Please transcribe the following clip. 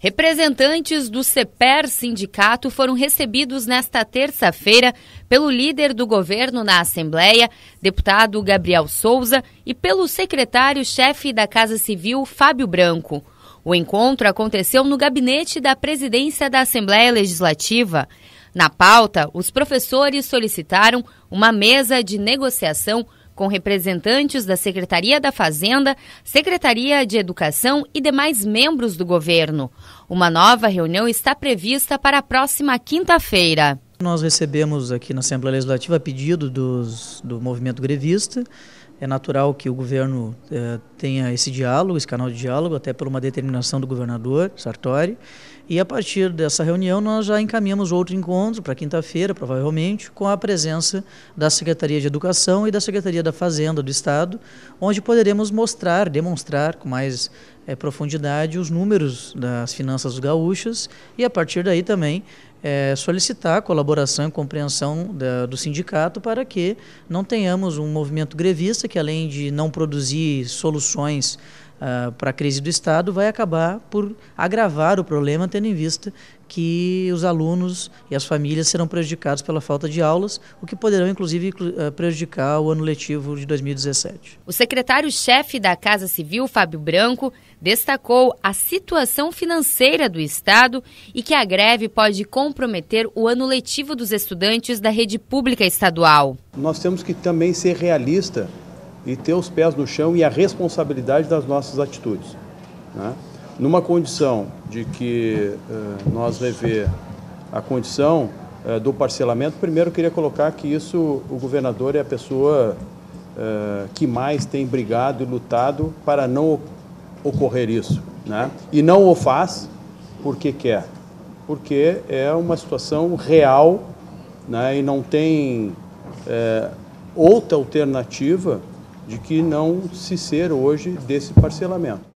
Representantes do CEPER Sindicato foram recebidos nesta terça-feira pelo líder do governo na Assembleia, deputado Gabriel Souza, e pelo secretário-chefe da Casa Civil, Fábio Branco. O encontro aconteceu no gabinete da presidência da Assembleia Legislativa. Na pauta, os professores solicitaram uma mesa de negociação com representantes da Secretaria da Fazenda, Secretaria de Educação e demais membros do governo. Uma nova reunião está prevista para a próxima quinta-feira. Nós recebemos aqui na Assembleia Legislativa a pedido dos, do movimento grevista é natural que o governo eh, tenha esse diálogo, esse canal de diálogo, até por uma determinação do governador Sartori. E a partir dessa reunião, nós já encaminhamos outro encontro para quinta-feira, provavelmente, com a presença da Secretaria de Educação e da Secretaria da Fazenda do Estado, onde poderemos mostrar, demonstrar com mais eh, profundidade os números das finanças gaúchas e, a partir daí, também é, solicitar a colaboração e compreensão da, do sindicato para que não tenhamos um movimento grevista que, além de não produzir soluções ah, para a crise do Estado vai acabar por agravar o problema, tendo em vista que os alunos e as famílias serão prejudicados pela falta de aulas, o que poderão inclusive ah, prejudicar o ano letivo de 2017. O secretário-chefe da Casa Civil, Fábio Branco, destacou a situação financeira do Estado e que a greve pode comprometer o ano letivo dos estudantes da rede pública estadual. Nós temos que também ser realistas e ter os pés no chão e a responsabilidade das nossas atitudes. Né? Numa condição de que uh, nós rever a condição uh, do parcelamento, primeiro queria colocar que isso o governador é a pessoa uh, que mais tem brigado e lutado para não ocorrer isso. Né? E não o faz porque quer, porque é uma situação real né? e não tem outra alternativa de que não se ser hoje desse parcelamento.